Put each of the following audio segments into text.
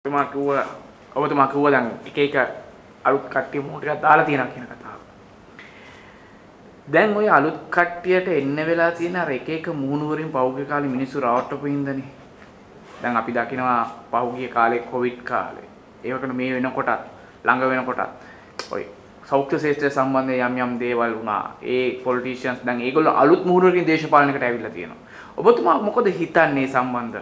ඔබතුමා කිව්ව ඔබතුමා කිව්ව දැන් එක එක අලුත් කට්ටිය මොහොත ටිකක් දාලා තියෙනවා කියන කතාව. දැන් ওই අලුත් කට්ටියට එන්න වෙලා තියෙන අර එක එක මූණු වලින් පහුගිය කාලේ මිනිස්සු රවට්ටපු හින්දානේ. දැන් අපි දකිනවා පහුගිය කාලේ කොවිඩ් කාලේ. ඒවකට මේ වෙනකොටත් ළඟ වෙනකොටත් ඔය සෞඛ්‍ය ශේෂ්ත්‍රය සම්බන්ධයෙන් යම් යම් දේවල් වුණා. ඒ පොලිටිෂියන්ස් දැන් ඒගොල්ලෝ අලුත් මූණු වලින් දේශපාලනයකට ඇවිල්ලා තියෙනවා. ඔබතුමා මොකද හිතන්නේ සම්බන්ධ?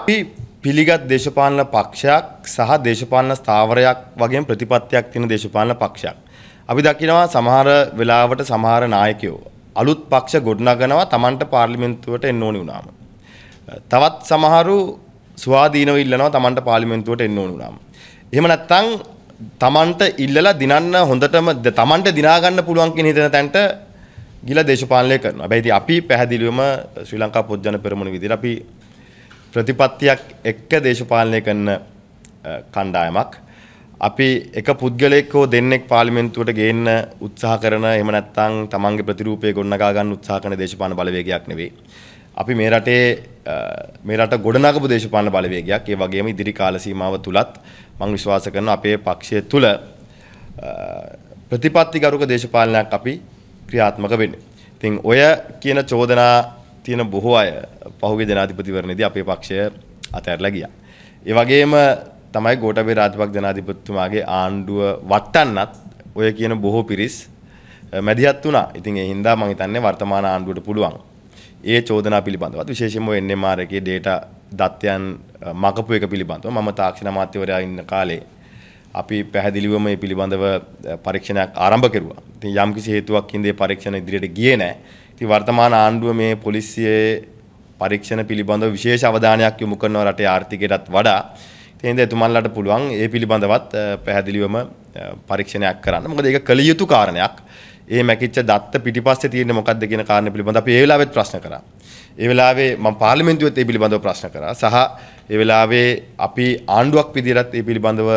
අපි පිළිගත් දේශපාලන පක්ෂයක් සහ දේශපාලන ස්ථාවරයක් වගේ ප්‍රතිපත්තියක් තියෙන දේශපාලන පක්ෂයක්. අපි දකිනවා සමහර වෙලාවට සමහර නායකයෝ අලුත් පක්ෂ ගොඩනගනවා Tamanට පාර්ලිමේන්තුවට එන්න ඕනි වුණාම. තවත් සමහරු ස්වාධීනව ඉල්ලනවා Tamanට පාර්ලිමේන්තුවට එන්න ඕනි වුණාම. එහෙම නැත්නම් Tamanට ඉල්ලලා දිනන්න හොඳටම Tamanට දිනා ගන්න පුළුවන් කියන හිතන තැනට ගිලා දේශපාලනය කරනවා. හැබැයි ඉතින් අපි පැහැදිලිවම ශ්‍රී ලංකා පොත් ජන පෙරමුණ විදිහට අපි ප්‍රතිපත්තියක් එක්ක දේශපාලනය කරන කණ්ඩායමක්. අපි එක පුද්ගලයෙක් හෝ දෙන්නෙක් පාර්ලිමේන්තුවට ගේන්න උත්සාහ කරන එහෙම නැත්නම් තමන්ගේ ප්‍රතිරූපය ගොඩනගා ගන්න උත්සාහ කරන දේශපාලන බලවේගයක් නෙවෙයි. අපි මේ රටේ මේ රට ගොඩනගපු දේශපාලන බලවේගයක්. ඒ වගේම ඉදිරි කාල සීමාව තුලත් මම විශ්වාස කරනවා අපේ පක්ෂය තුල ප්‍රතිපත්තිගරුක දේශපාලනයක් අපි ක්‍රියාත්මක වෙන්නේ. ඉතින් ඔය කියන චෝදනා තියෙන බොහෝ අය පහුගේ ජනාධිපතිවරණයේදී අපේ පක්ෂය අතහැරලා ගියා. ඒ වගේම තමයි ගෝඨබේ රාජපක්ෂ ජනාධිපතිතුමාගේ ආණ්ඩුව වටන්නත් ඔය කියන බොහෝ පිරිස් මැදිහත් වුණා. ඉතින් ඒ හින්දා මම හිතන්නේ වර්තමාන ආණ්ඩුවට පුළුවන්. ඒ චෝදනා පිළිබඳවත් විශේෂයෙන්ම NMR එකේ data දත්තයන් මකපු එක පිළිබඳව මම තාක්ෂණ අමාත්‍යවරයා ඉන්න කාලේ අපි පැහැදිලිවම මේ පිළිබඳව පරීක්ෂණයක් ආරම්භ කෙරුවා. ඉතින් යම්කිසි හේතුවක් හින්දේ පරීක්ෂණ ඉදිරියට ගියේ නැහැ. ඉතින් වර්තමාන ආණ්ඩුව මේ පොලිසියේ පරීක්ෂණ පිළිබඳව විශේෂ අවධානයක් යොමු කරනවා රටේ ආර්ථිකයටත් වඩා. ඉතින් එතුමන්ලට පුළුවන් ඒ පිළිබඳවත් පැහැදිලිවම පරීක්ෂණයක් කරන්න. මොකද ඒක කළ යුතු කාරණයක්. ඒ මැකිච්ච දත්ත පිටිපස්සේ තියෙන්නේ මොකක්ද කියන කාරණේ පිළිබඳව අපි ඒ වෙලාවෙත් ප්‍රශ්න කරා. ඒ වෙලාවේ මම පාර්ලිමේන්තුවෙත් ඒ පිළිබඳව ප්‍රශ්න කරා. සහ ඒ වෙලාවේ අපි ආණ්ඩුවක් විදිහටත් ඒ පිළිබඳව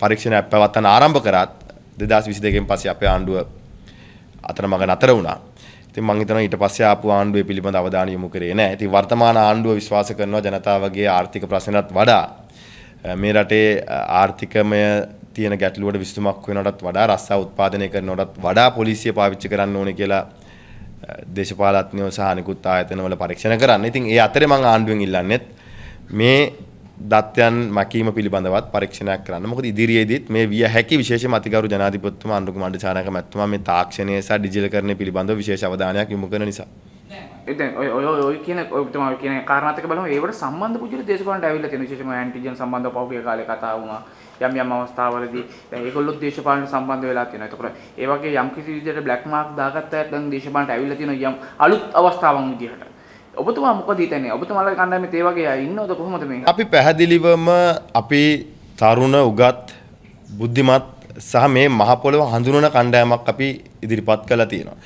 පරීක්ෂණ පැවත්තන ආරම්භ කරත් දෙදස් විසි දෙකෙන් පස්සේ අපේ ආණ්ඩුව අතර මඟ නතර වුණා ඉතින් මං හිතනවා ඊට පස්සේ ආපු ආණ්ඩුවේ පිළිබඳ අවධානය යොමු කරේ නැහැ. ඉතින් වර්තමාන ආණ්ඩුව විශ්වාස කරනවා ජනතාවගේ ආර්ථික ප්‍රශ්නටත් වඩා මේ රටේ ආර්ථිකමය තියෙන ගැටලුවට විසඳුමක් වෙනවටත් වඩා රස්සා උත්පාදනය කරනවටත් වඩා පොලිසිය පාවිච්චි කරන්න ඕනේ කියලා දේශපාලඥයෝ සහ අනිකුත් ආයතනවල පරීක්ෂණ කරන්න. ඉතින් ඒ අතරේ මං ආණ්ඩුවෙන් ඉල්ලන්නේත් මේ දත්යන් මැකීම පිළිබඳවත් පරීක්ෂණයක් කරන්න. මොකද ඉදිරියේදීත් මේ විය හැකි විශේෂ මතිගරු ජනාධිපතිතුමා අනුරුක මණ්ඩචාරක මැතිතුමා මේ තාක්ෂණය සහ ඩිජිටල්කරණය පිළිබඳව විශේෂ අවධානයක් යොමු කරන නිසා. ඉතින් ඔය ඔය ඔය කියන ඔය තමයි ඔය කියන කාරණාත් එක්ක බලමු ඒවට සම්බන්ධ පුජුල දේශපාලනට ඇවිල්ලා තියෙන විශේෂම ඇන්ටිජන් සම්බන්ධව පහුගිය කාලේ කතා වුණා යම් යම් අවස්ථාවලදී දැන් ඒගොල්ලොත් දේශපාලනට සම්බන්ධ වෙලා තියෙනවා. ඒතකොට ඒ වගේ යම් කිසි විදිහට බ්ලැක් මාක් දාගත්ත අය දැන් දේශපාලනට ඇවිල්ලා තියෙනවා යම් අලුත් අවස්ථාවන් විදිහට. ඔබතුමා මොකද හිතන්නේ? ඔබතුමාලා කණ්ඩායමේ තේ වගේ අය ඉන්නවද කොහොමද මේ? අපි පැහැදිලිවම අපි තරුණ උගත් බුද්ධිමත් සහ මේ මහ පොළව හඳුනන කණ්ඩායමක් අපි ඉදිරිපත් කළා තියෙනවා.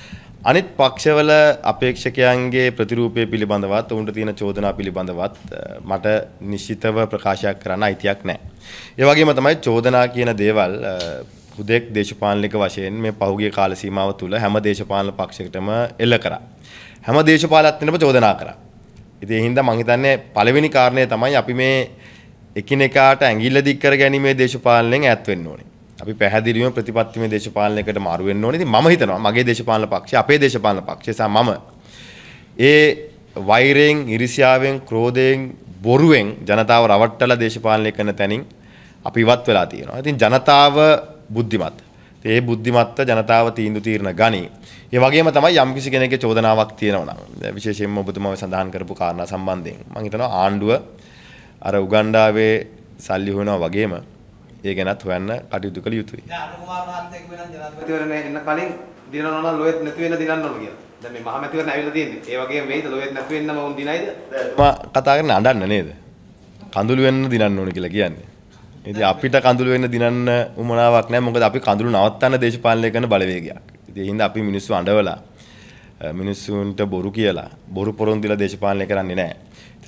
අනිත් පක්ෂවල අපේක්ෂකයන්ගේ ප්‍රතිරූපය පිළිබඳවත් ඔවුන්ට තියෙන චෝදනා පිළිබඳවත් මට නිශ්චිතව ප්‍රකාශයක් කරන්න අයිතියක් නැහැ. ඒ වගේම තමයි චෝදනා කියන දේවල් හුදෙක් දේශපාලනික වශයෙන් මේ පහුගිය කාල සීමාව තුළ හැම දේශපාලන පක්ෂයකටම එල්ල කරා. හැම දේශපාලත්වනම චෝදනා කරා. ඉතින් ඒ හින්දා මං හිතන්නේ පළවෙනි කාරණය තමයි අපි මේ එකිනෙකාට ඇඟිල්ල දික් කර ගැනීමේ දේශපාලනයෙන් ඈත් වෙන්න ඕනේ. අපි පැහැදිලිවම ප්‍රතිපත්තිමේ දේශපාලනයකට මාරු වෙන්න ඕනේ. ඉතින් මම හිතනවා මගේ දේශපාලන පක්ෂය, අපේ දේශපාලන පක්ෂය සහ මම ඒ වෛරයෙන්, ඉරිසියාවෙන්, ක්‍රෝධයෙන්, බොරුවෙන් ජනතාව රවට්ටලා දේශපාලනය කරන තැනින් අපි ඉවත් වෙලා තියෙනවා. ඉතින් ජනතාව බුද්ධිමත් ඒ බුද්ධිමත්ව ජනතාව තීන්දුව తీරන ගනී. ඒ වගේම තමයි යම්කිසි කෙනෙක්ගේ චෝදනාවක් තියෙනවා නම් විශේෂයෙන්ම ඔබතුමා සඳහන් කරපු කාරණා සම්බන්ධයෙන් මම හිතනවා ආණ්ඩුව අර උගන්ඩාවේ සල්ලි හොයනවා වගේම ඒ ගැනත් හොයන්න කටයුතු කළ යුතුයි. දැන් අනුර කුමාර මහත්තයෙක් වෙනත් ජනාධිපතිවරණය එන්න කලින් දිනනවා නම් ලොයෙත් නැති වෙන දිනන්න ඕන කියලා. දැන් මේ මහමැතිවරණ ඇවිල්ලා තියෙන්නේ. ඒ වගේම වෙයිද ලොයෙත් නැති වෙන්නම උන් දිනයිද? මම කතා කරන්නේ අඬන්න නේද? කඳුළු වෙන්න දිනන්න ඕන කියලා කියන්නේ. ඉති අපිට කඳුළු වෙන්න දිනන්න උමනාවක් නෑ මොකද අපි කඳුළු නවත්තන්න දේශපාලනය කරන බලවේගයක් දෙහින්ද අපි මිනිස්සු අඩවලා මිනිස්සුන්ට බොරු කියලා බොරු පොරොන්දිල දේශපාලනය කරන්නේ නෑ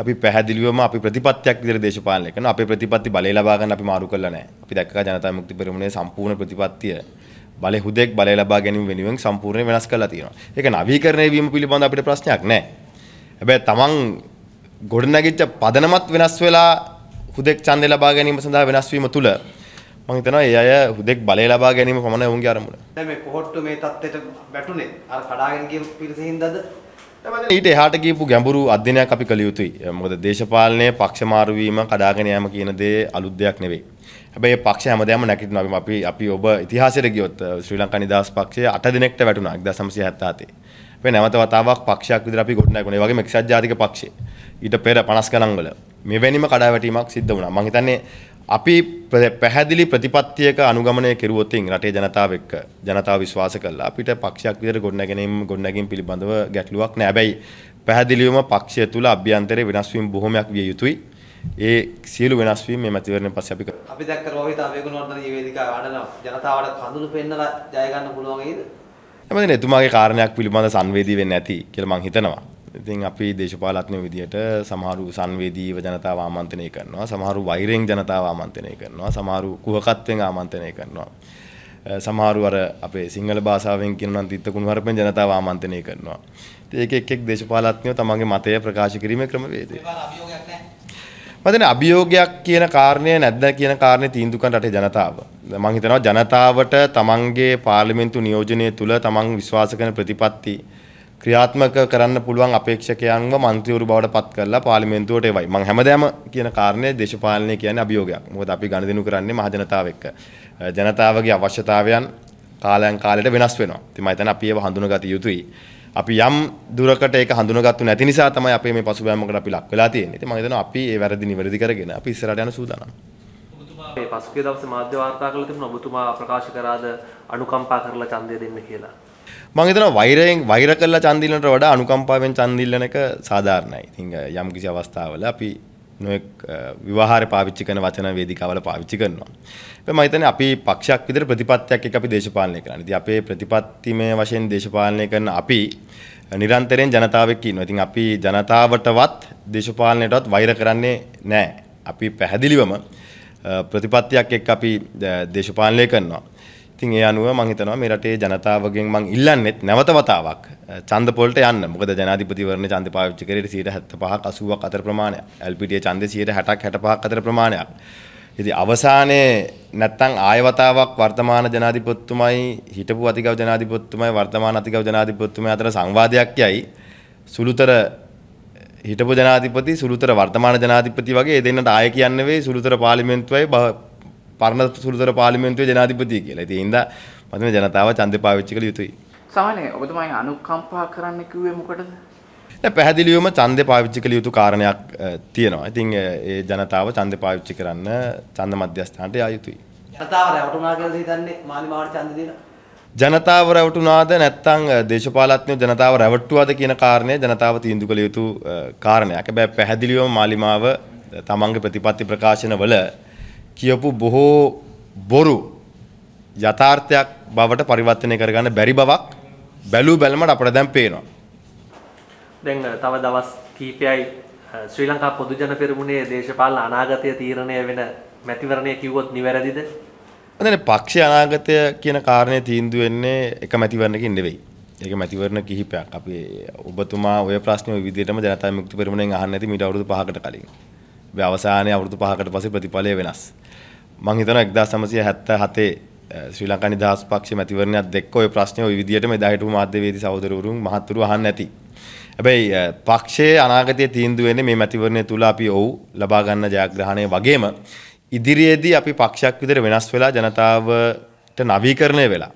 අපි පැහැදිලිවම අපි ප්‍රතිපත්තියක් විදිහට දේශපාලනය කරන අපේ ප්‍රතිපත්ති බලය ලබා ගන්න අපි මාරු කළා නෑ අපි දැක්කා ජනතා මුක්ති පෙරමුණේ සම්පූර්ණ ප්‍රතිපත්තිය බලය හුදෙක් බලය ලබා ගැනීම වෙනුවෙන් සම්පූර්ණයෙන් වෙනස් කරලා තියෙනවා ඒක නවීකරණය වීම පිළිබඳ අපිට ප්‍රශ්නයක් නෑ හැබැයි තමන් ගොඩනැගිච්ච පදනමත් වෙනස් වෙලා හුදෙක් ඡන්දය ලබා ගැනීම සඳහා වෙනස් වීම තුළ මම හිතනවා ඒ අය හුදෙක් බලය ලබා ගැනීම පමණයි ඔවුන්ගේ අරමුණ. දැන් මේ කොහොට්ටු මේ තත්ත්වයට වැටුනේ අර කඩාගෙන ගිය පිරිසින්දද? ඊට එහාට ගියපු ගැඹුරු අධ්‍යයනයක් අපි කළ යුතුයි. මොකද දේශපාලනයේ පක්ෂ මාරු වීම කඩාගෙන යාම කියන දේ අලුත් දෙයක් නෙවෙයි. හැබැයි පක්ෂ හැමදාම නැගිටිනවා අපි අපි ඔබ ඉතිහාසයට ගියොත් ශ්‍රී ලංකා නිදහස් පක්ෂය 8 දිනකට වැටුණා 1977. මේ නැවත වතාවක් පක්ෂයක් විදිහට අපි ගොඩනැගුණා. ඒ වගේම එක්සත් ජාතික පක්ෂය ඊට පෙර 50 ගණන් වල මෙවැනිම කඩාවැටීමක් සිද්ධ වුණා. මම හිතන්නේ අපි පැහැදිලි ප්‍රතිපත්තියක අනුගමනය කෙරුවොතින් රටේ ජනතාව එක්ක ජනතාව විශ්වාස කළා. අපිට පක්ෂයක් විදිහට ගොඩනැගෙනීම ගොඩනැගීම් පිළිබඳව ගැටලුවක් නෑ. හැබැයි පැහැදිලිවම පක්ෂය තුල අභ්‍යන්තරේ වෙනස් වීම බොහොමයක් විය යුතුයි. ඒ සියලු වෙනස් වීම් මේ මැතිවරණයෙන් පස්සේ අපි කරා. අපි දැක්ක රෝහිත අවේගුණවර්ධන වේදිකාව ආඩනවා. ජනතාවට කඳුළු පෙන්නලා ජය ගන්න පුළුවන් වේද? හැමදේම එතුමාගේ කාරණයක් පිළිබඳ සංවේදී වෙන්නේ නැති කියලා මං හිතනවා. ඉතින් අපි දේශපාලත්නය විදිහට සමහරු සංවේදීව ජනතාව ආමන්ත්‍රණය කරනවා සමහරු වෛරෙන් ජනතාව ආමන්ත්‍රණය කරනවා සමහරු කුහකත්වෙන් ආමන්ත්‍රණය කරනවා සමහරු අර අපේ සිංහල භාෂාවෙන් කියනවා නම් තිත්ත කුණුහරුපෙන් ජනතාව ආමන්ත්‍රණය කරනවා ඉතින් ඒක එක් එක් දේශපාලත්නයෝ තමන්ගේ මතය ප්‍රකාශ කිරීමේ ක්‍රමවේදය මතන අභියෝගයක් කියන කාරණය නැද්ද කියන කාරණය තීන්දුව කරන රටේ ජනතාව. මම හිතනවා ජනතාවට තමන්ගේ පාර්ලිමේන්තු නියෝජනය තුළ තමන් විශ්වාස කරන ප්‍රතිපත්ති ක්‍රියාත්මක කරන්න පුළුවන් අපේක්ෂකයන්ව මන්ත්‍රීවරු බවට පත් කරලා පාර්ලිමේන්තුවට එවයි. මම හැමදාම කියන කාරණේ දේශපාලනය කියන්නේ අභියෝගයක්. මොකද අපි ගණදෙනු කරන්නේ මහ ජනතාව එක්ක. ජනතාවගේ අවශ්‍යතාවයන් කාලයන් කාලයට වෙනස් වෙනවා. ඉතින් මම හිතන්නේ අපි ඒව හඳුනගත යුතුයි. අපි යම් දුරකට ඒක හඳුනගත්තු නැති නිසා තමයි අපේ මේ පසුබෑමකට අපි ලක් වෙලා තියෙන්නේ. ඉතින් මම හිතනවා අපි ඒ වැරදි නිවැරදි කරගෙන අපි ඉස්සරහට යන සූදානම්. ඔබතුමා මේ පසුගිය දවසේ මාධ්‍ය වාර්තා කළ තිබුණා ඔබතුමා ප්‍රකාශ කරාද අනුකම්පා කරලා ඡන්දය දෙන්න කියලා. මංගේතන වෛරයෙන් වෛර කරලා චන්දිල්ලට වඩා අනුකම්පාවෙන් චන්දිල්ලන එක සාධාරණයි තිංග යම් කිසි අවස්ථාවල අපි නොෙක් විවාහාර පාවිච්චි කන වචන වේදිකාවල පාවිච්චි කරනවා මයිතන අපි පක්ෂක් විදිර ප්‍රතිපත්තියක් එක අපි දේශපාලනය කරන්න ති අපේ ප්‍රතිපත්තිමය වශයෙන් දේශපාලනය කරන අපි නිරන්තරයෙන් ජනතාවක් ඉන්නවා ඉතින් අපි ජනතාවටවත් දේශපාලනයටත් වෛර කරන්නේ නෑ අපි පැහැදිලිවම ප්‍රතිපත්තියක් එක් අපි දේශපාලනය කරනවා ඉතින් ඒ අනුව මම හිතනවා මේ රටේ ජනතාවගෙන් මම ඉල්ලන්නේත් නැවත වතාවක් ඡන්ද පොලට යන්න. මොකද ජනාධිපතිවරණ ඡන්ද පාවිච්චි කරේ 75ක් 80ක් අතර ප්‍රමාණයක්. LPT ඡන්දේ 60ක් 65ක් අතර ප්‍රමාණයක්. ඉතින් අවසානයේ නැත්තම් ආයවතාවක් වර්තමාන ජනාධිපතිතුමයි හිටපු අතිගව ජනාධිපතිතුමයි වර්තමාන අතිගව ජනාධිපතිතුමයි අතර සංවාදයක් යයි. සුළුතර හිටපු ජනාධිපති සුළුතර වර්තමාන ජනාධිපති වගේ දෙන්නට ආය කියන්නේ වේ සුළුතර පාර්ලිමේන්තුවයි පරණ සුළුතර පාර්ලිමේන්තුවේ ජනාධිපතිය කියලා. ඉතින් ඒ හින්දා මම ජනතාව ඡන්දය පාවිච්චි කළ යුතුයි. සාමාන්‍යයෙන් ඔබතුමා අනුකම්පා කරන්න කිව්වේ මොකටද? පැහැදිලිවම ඡන්දය පාවිච්චි කළ යුතු කාරණයක් තියෙනවා. ඉතින් ඒ ජනතාව ඡන්දය පාවිච්චි කරන්න ඡන්ද මධ්‍යස්ථානට යා යුතුයි. ජනතාව රැවටුණා කියලා හිතන්නේ මාලිමාවට ඡන්ද දෙනවා. ජනතාව රැවටුණාද නැත්නම් දේශපාලඥයෝ ජනතාව රැවට්ටුවාද කියන කාරණය ජනතාව තීන්දුව කළ යුතු කාරණයක්. හැබැයි පැහැදිලිවම මාලිමාව තමන්ගේ ප්‍රතිපත්ති ප්‍රකාශනවල කියපු බොහෝ බොරු යථාර්ථයක් බවට පරිවර්තනය කරගන්න බැරි බවක් බැලූ බැලමට අපට දැන් පේනවා. දැන් තව දවස් කීපයයි ශ්‍රී ලංකා පොදුජන පෙරමුණේ දේශපාලන අනාගතය තීරණය වෙන මැතිවරණය කිව්වොත් නිවැරදිද? අදනේ පක්ෂ අනාගතය කියන කාරණය තීන්දුව වෙන්නේ එක මැතිවරණකින් නෙවෙයි. ඒක මැතිවරණ කිහිපයක්. අපි ඔබතුමා ඔය ප්‍රශ්නේ ওই විදිහටම ජනතා විමුක්ති පෙරමුණෙන් අහන්න ඇති මීට අවුරුදු 5කට කලින්. ඒ අවසානයේ අවුරුදු 5කට පස්සේ ප්‍රතිඵලය වෙනස්. මං හිතනවා 1977 ශ්‍රී ලංකා නිදහස් පක්ෂයේ මැතිවරණයත් දෙක්ක ඔය ප්‍රශ්නේ ওই විදියට මේ 10 මාධ්‍යවේදී සහෝදරවරුන් මහත්තුරු අහන්න ඇති. හැබැයි පක්ෂයේ අනාගතයේ තීන්දුව වෙන්නේ මේ මැතිවරණය තුල අපි ඔව් ලබා ගන්න ජයග්‍රහණය වගේම ඉදිරියේදී අපි පක්ෂයක් විදිහට වෙනස් වෙලා ජනතාවට නවීකරණය වෙලා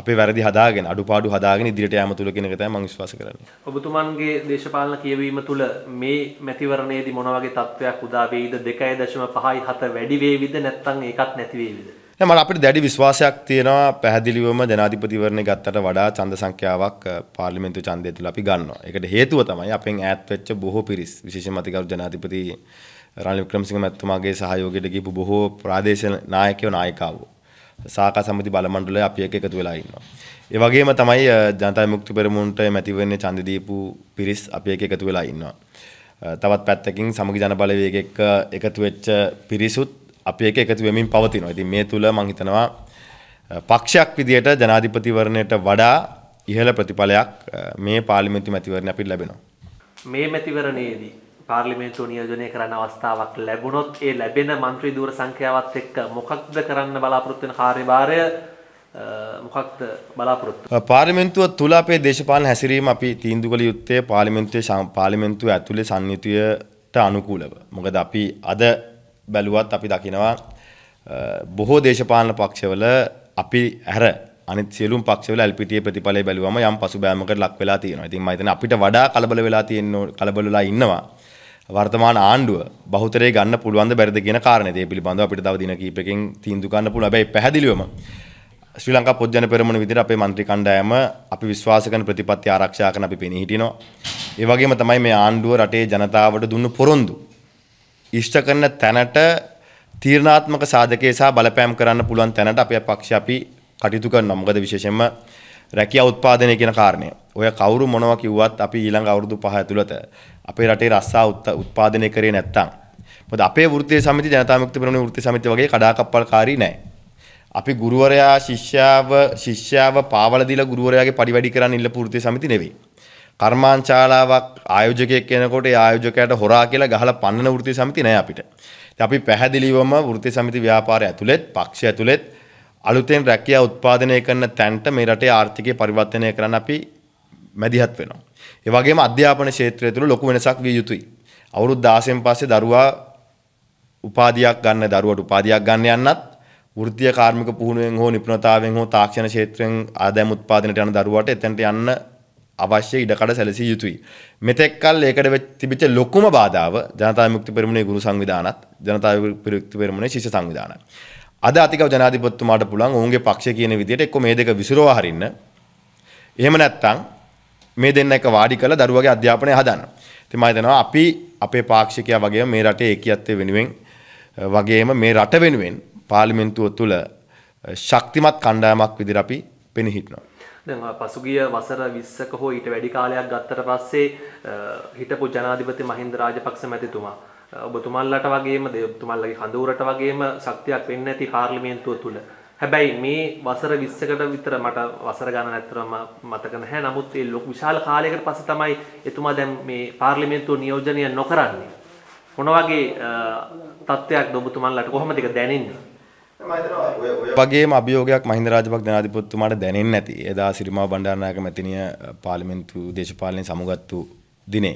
අපේ වැරදි හදාගෙන අඩුපාඩු හදාගෙන ඉදිරියට යාම තුල කියන එක තමයි මම විශ්වාස කරන්නේ. ඔබතුමන්ගේ දේශපාලන කියවීම තුල මේ මැතිවරණයේදී මොන වගේ තත්ත්වයක් උදා වෙයිද 2.57 වැඩි වේවිද නැත්නම් ඒකත් නැති වේවිද? මට අපිට දැඩි විශ්වාසයක් තියෙනවා පැහැදිලිවම ජනාධිපතිවරණය ගත්තට වඩා ඡන්ද සංඛ්‍යාවක් පාර්ලිමේන්තු ඡන්දය තුල අපි ගන්නවා. ඒකට හේතුව තමයි අපෙන් ඈත් වෙච්ච බොහෝ පිරිස් විශේෂම අතිගරු ජනාධිපති රනිල් වික්‍රමසිංහ මැතිතුමාගේ සහයෝගයට ගිහපු බොහෝ ප්‍රාදේශීය නායකයෝ නායිකාවෝ සාකා සමිති බලමණ්ඩලය අපි එක්ක එකතු වෙලා ඉන්නවා. ඒ වගේම තමයි ජනතා විමුක්ති පෙරමුණට මැති වෙන්නේ ඡන්ද දීපු පිරිස් අපි එක්ක එකතු වෙලා ඉන්නවා. තවත් පැත්තකින් සමගි ජන බලවේග එක්ක එකතු වෙච්ච පිරිසුත් අපි එක්ක එකතු වෙමින් පවතිනවා. ඉතින් මේ තුල මම හිතනවා පක්ෂයක් විදියට ජනාධිපතිවරණයට වඩා ඉහළ ප්‍රතිඵලයක් මේ පාර්ලිමේන්තු මැතිවරණ අපිට ලැබෙනවා. මේ මැතිවරණයේදී පාර්ලිමේන්තුව නියෝජනය කරන්න අවස්ථාවක් ලැබුණොත් ඒ ලැබෙන මන්ත්‍රී ධූර සංඛ්‍යාවත් එක්ක මොකක්ද කරන්න බලාපොරොත්තු වෙන කාර්යභාරය මොකක්ද බලාපොරොත්තු පාර්ලිමේන්තුව තුල අපේ දේශපාලන හැසිරීම අපි තීන්දුව කළ යුත්තේ පාර්ලිමේන්තුවේ පාර්ලිමේන්තුව ඇතුලේ සංයුතියට අනුකූලව. මොකද අපි අද බැලුවත් අපි දකිනවා බොහෝ දේශපාලන පක්ෂවල අපි ඇර අනිත් සියලුම් පක්ෂවල LPT ප්‍රතිඵලය බැලුවම යම් පසුබෑමකට ලක් වෙලා තියෙනවා. ඉතින් මම හිතන්නේ අපිට වඩා කලබල වෙලා තියෙන කලබල වෙලා ඉන්නවා. වර්තමාන ආණ්ඩුව බහුතරේ ගන්න පුළුවන්ද බැරිද කියන කාරණේ. ඒ පිළිබඳව අපිට තව දින කීපකින් තීන්දුව ගන්න පුළුවන්. හැබැයි පැහැදිලිවම ශ්‍රී ලංකා පොත්ජන පෙරමුණ විදිහට අපේ മന്ത്രി කණ්ඩායම අපි විශ්වාස කරන ප්‍රතිපත්ති ආරක්ෂා කරන අපි පෙනී හිටිනවා. ඒ වගේම තමයි මේ ආණ්ඩුව රටේ ජනතාවට දුන්න පොරොන්දු. ඉෂ්ට කරන තැනට තීරණාත්මක සාධකයේ සහ බලපෑම් කරන්න පුළුවන් තැනට අපේ පක්ෂ අපි කටයුතු කරනවා. මොකද විශේෂයෙන්ම රැකියා උත්පාදනය කියන කාරණය. ඔය කවුරු මොනවා කිව්වත් අපි ඊළඟ අවුරුදු පහ ඇතුළත අපේ රටේ රස්සා උත්පාදනය කරේ නැත්තම් මොකද අපේ වෘත්තීය සමිති ජනතා මුක්ති පෙරමුණ වෘත්තීය සමිති වගේ කඩාකප්පල්කාරී නැහැ. අපි ගුරුවරයා ශිෂ්‍යාව ශිෂ්‍යාව පාවල දීලා ගුරුවරයාගේ පඩි වැඩි කරන්න ඉල්ලපු වෘත්තීය සමිති නෙවෙයි. කර්මාන්ශාලාවක් ආයෝජකයෙක් කෙනකොට ඒ ආයෝජකයාට හොරා කියලා ගහලා පන්නන වෘත්තීය සමිති නෑ අපිට. අපි පැහැදිලිවම වෘත්තීය සමිති ව්‍යාපාරය ඇතුළෙත් පක්ෂය ඇතුළෙත් අලුතෙන් රැකියා උත්පාදනය කරන තැන්ට මේ රටේ ආර්ථිකය පරිවර්තනය කරන්න අපි මැදිහත් වෙනවා. ඒ වගේම අධ්‍යාපන ක්ෂේත්‍රය තුළ ලොකු වෙනසක් විය යුතුයි. අවුරුදු 16න් පස්සේ දරුවා උපාධියක් ගන්න දරුවට උපාධියක් ගන්න යන්නත් වෘත්තීය කාර්මික පුහුණුවෙන් හෝ නිපුණතාවෙන් හෝ තාක්ෂණ ක්ෂේත්‍රයෙන් ආදායම් උත්පාදනයට යන දරුවාට එතනට යන්න අවශ්‍ය ඉඩකඩ සැලසිය යුතුයි. මෙතෙක් කල් ඒකට තිබිච්ච ලොකුම බාධාව ජනතා විමුක්ති පෙරමුණේ ගුරු සංවිධානත් ජනතා විමුක්ති පෙරමුණේ ශිෂ්‍ය සංවිධානත්. අද අතිකව ජනාධිපතිතුමාට පුළුවන් ඔවුන්ගේ පක්ෂය කියන විදිහට එක්ක මේ දෙක විසිරවා හරින්න. එහෙම නැත්නම් මේ දෙන්න එක වාඩි කරලා දරුවගේ අධ්‍යාපනය හදන්න. ඉතින් මම හිතනවා අපි අපේ පාක්ෂිකයා වගේම මේ රටේ ඒකීයත්වය වෙනුවෙන් වගේම මේ රට වෙනුවෙන් පාර්ලිමේන්තුව තුළ ශක්තිමත් කණ්ඩායමක් විදිහට අපි පෙනී හිටිනවා. දැන් පසුගිය වසර 20ක හෝ ඊට වැඩි කාලයක් ගතතර පස්සේ හිටපු ජනාධිපති මහින්ද රාජපක්ෂ මැතිතුමා ඔබතුමල්ලට වගේම ඔබතුමල්ලගේ කඳවුරට වගේම ශක්තියක් වෙන්න ඇති පාර්ලිමේන්තුව තුළ. හැබැයි මේ වසර 20කට විතර මට වසර ගණන ඇත්තරම මතක නැහැ. නමුත් ඒ ලොකු විශාල කාලයකට පස්සේ තමයි එතුමා දැන් මේ පාර්ලිමේන්තුව නියෝජනය නොකරන්නේ. මොන වගේ තත්ත්වයක්ද ඔබතුමල්ලට කොහොමද ඒක දැනෙන්නේ? වගේ අභියෝගයක් මහින්ද රාජපක් ජනාධිපතිතුමාට දැනෙන්නේ නැති. එදා සිරිමා බණ්ඩාරනායක මැතිණිය පාර්ලිමේන්තු දේශපාලනය සමුගත්තු දිනේ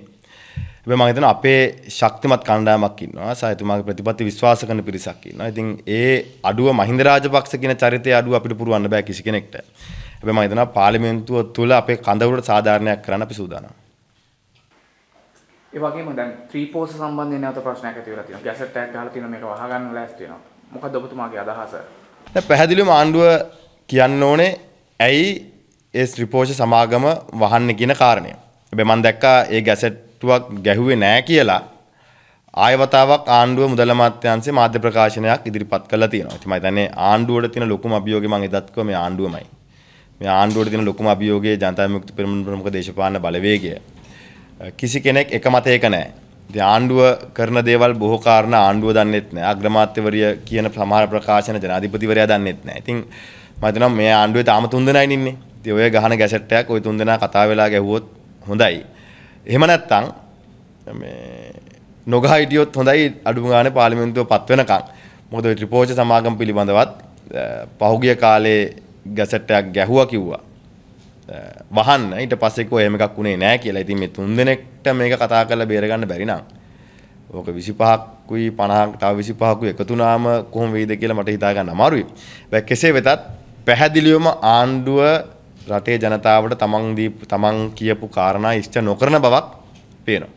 හැබැයි මම හිතනවා අපේ ශක්තිමත් කණ්ඩායමක් ඉන්නවා. සායතුමාගේ ප්‍රතිපත්ති විශ්වාස කරන පිරිසක් ඉන්නවා. ඉතින් ඒ අඩුව මහින්ද රාජපක්ෂ කියන චරිතය අඩුව අපිට පුරවන්න බෑ කිසි කෙනෙක්ට. හැබැයි මම හිතනවා පාර්ලිමේන්තුව තුළ අපේ කඳවුරට සාධාරණයක් කරන්න අපි සූදානම්. ඒ වගේම දැන් ත්‍රිපෝස සම්බන්ධයෙන් නැවත ප්‍රශ්නයක් ඇති වෙලා තියෙනවා. ගැසට් එකක් ගහලා තියෙනවා මේක වහගන්න ලෑස්ති වෙනවා. මොකද ඔබතුමාගේ අදහස? දැන් පැහැදිලිවම ආණ්ඩුව කියන්න ඕනේ ඇයි ඒ ත්‍රිපෝෂ සමාගම වහන්න කියන කාරණය. හැබැයි මම දැක්කා ඒ ගැසට් ඔට්ටුවක් ගැහුවේ නෑ කියලා ආයවතාවක් ආණ්ඩුව මුදල අමාත්‍යාංශයේ මාධ්‍ය ප්‍රකාශනයක් ඉදිරිපත් කළා තියෙනවා. ඉතින් මම හිතන්නේ ආණ්ඩුවට තියෙන ලොකුම අභියෝගය මම එදත් කිව්වා මේ ආණ්ඩුවමයි. මේ ආණ්ඩුවට තියෙන ලොකුම අභියෝගය ජනතා විමුක්ති පෙරමුණ ප්‍රමුඛ දේශපාලන බලවේගය. කිසි කෙනෙක් එක මතයක නෑ. ඉතින් ආණ්ඩුව කරන දේවල් බොහෝ කාරණා ආණ්ඩුව දන්නෙත් නෑ. අග්‍රාමාත්‍යවරිය කියන සමහර ප්‍රකාශන ජනාධිපතිවරයා දන්නෙත් නෑ. ඉතින් මම හිතනවා මේ ආණ්ඩුවේ තාම තුන්දෙනයි ඉන්නේ. ඉතින් ඔය ගහන ගැසට් එකක් ওই තුන්දෙනා කතා වෙලා ගැහුවොත් හොඳයි. එහෙම නැත්තං නොගා හිටියොත් හොඳයි අඩුම ගානේ පාර්ලිමේන්තුව පත් වෙනකන්. මොකද ওই ත්‍රිපෝෂ සමාගම පිළිබඳවත් පහුගිය කාලේ ගැසට් එකක් ගැහුවා කිව්වා. වහන්න ඊට පස්සේ කෝ එහෙම එකක් උනේ නැහැ කියලා. ඉතින් මේ තුන් දිනෙකට මේක කතා කරලා බේරගන්න බැරි නම් ඕක 25කුයි 50ක් තව 25කුයි එකතු වුණාම කොහොම වෙයිද කියලා මට හිතා ගන්න අමාරුයි. හැබැයි කෙසේ වෙතත් පැහැදිලිවම ආණ්ඩුව රටේ ජනතාවට තමන් තමන් කියපු කාරණා ඉෂ්ට නොකරන බවක් පේනවා.